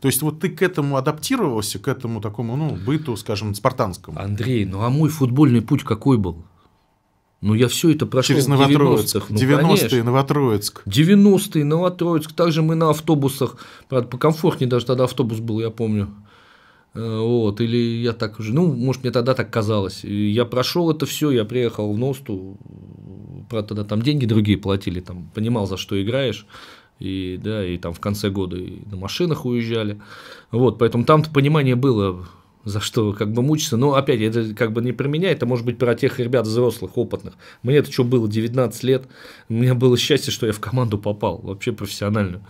То есть вот ты к этому адаптировался, к этому такому, ну, быту, скажем, спартанскому. Андрей, ну а мой футбольный путь какой был? Ну, я все это прошел Через Новотроицк. 90-х. Ну, 90-е, Новотроицк. 90-е, Новотроицк. Также мы на автобусах, правда, покомфортнее даже тогда автобус был, я помню. Э, вот, или я так уже, ну, может, мне тогда так казалось. Я прошел это все, я приехал в Носту, правда, тогда там деньги другие платили, там, понимал, за что играешь, и, да, и там в конце года и на машинах уезжали. Вот, поэтому там-то понимание было, за что как бы мучиться. Но опять, это как бы не про меня, это может быть про тех ребят взрослых, опытных. Мне это что было, 19 лет, у меня было счастье, что я в команду попал, вообще профессиональную.